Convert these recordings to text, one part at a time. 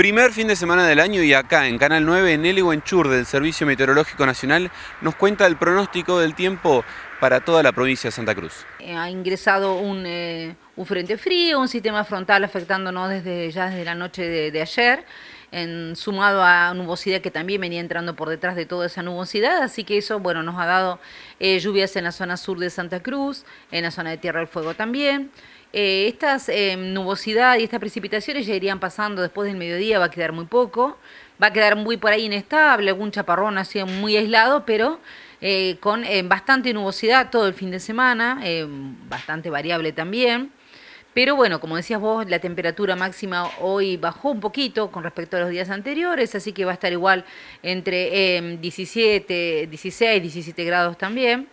Primer fin de semana del año y acá en Canal 9, Nelly chur del Servicio Meteorológico Nacional nos cuenta el pronóstico del tiempo para toda la provincia de Santa Cruz. Eh, ha ingresado eh, un, frente frío, un sistema frontal afectándonos desde, ya desde la noche de, ayer, en, sumado a nubosidad que también venía entrando por detrás de toda esa nubosidad, así que eso bueno, nos ha dado eh, lluvias en la zona sur de Santa Cruz, en la zona de Tierra del Fuego también. Eh, estas eh, nubosidad y estas precipitaciones ya irían pasando después del mediodía, va a quedar muy poco, va a quedar muy por ahí inestable, algún chaparrón así muy aislado, pero eh, con bastante nubosidad todo el fin de semana, bastante variable también. Pero bueno, como decías vos, la temperatura máxima hoy bajó un poquito con respecto a los días anteriores, así que va a estar igual entre 17, 16, 17 grados también.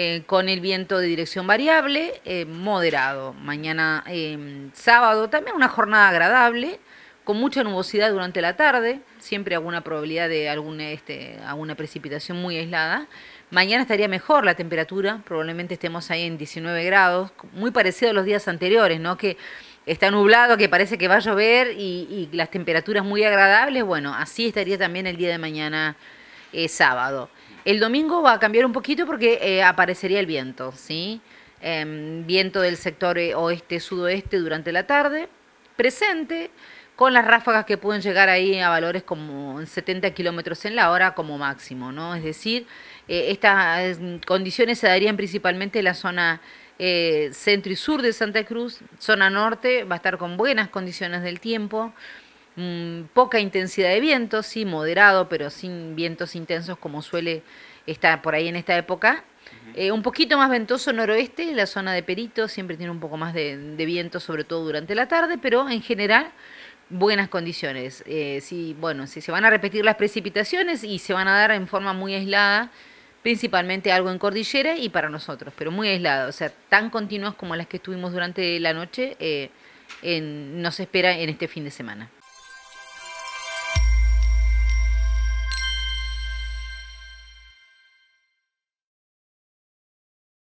Eh, con el viento de dirección variable eh, moderado. Mañana eh, sábado también una jornada agradable, con mucha nubosidad durante la tarde, siempre alguna probabilidad de alguna, este, alguna precipitación muy aislada. Mañana estaría mejor la temperatura, probablemente estemos ahí en 19 grados, muy parecido a los días anteriores, ¿no? Que está nublado, que parece que va a llover y, y las temperaturas muy agradables. Bueno, así estaría también el día de mañana eh, sábado. El domingo va a cambiar un poquito porque eh, aparecería el viento, ¿sí? Em, viento del sector eh, oeste-sudoeste durante la tarde, presente, con las ráfagas que pueden llegar ahí a valores como 70 kilómetros en la hora como máximo, ¿no? Es decir, estas mm, condiciones se darían principalmente en la zona centro y sur de Santa Cruz, zona norte va a estar con buenas condiciones del tiempo. Mm, poca intensidad de viento, sí, moderado, pero sin vientos intensos como suele estar por ahí en esta época. Eh, un poquito más ventoso noroeste, la zona de Perito siempre tiene un poco más de, viento, sobre todo durante la tarde, pero en general buenas condiciones. Eh, bueno, si se van a repetir las precipitaciones y se van a dar en forma muy aislada, principalmente algo en cordillera y para nosotros, pero muy aislada, o sea, tan continuas como las que estuvimos durante la noche, eh, nos espera en este fin de semana.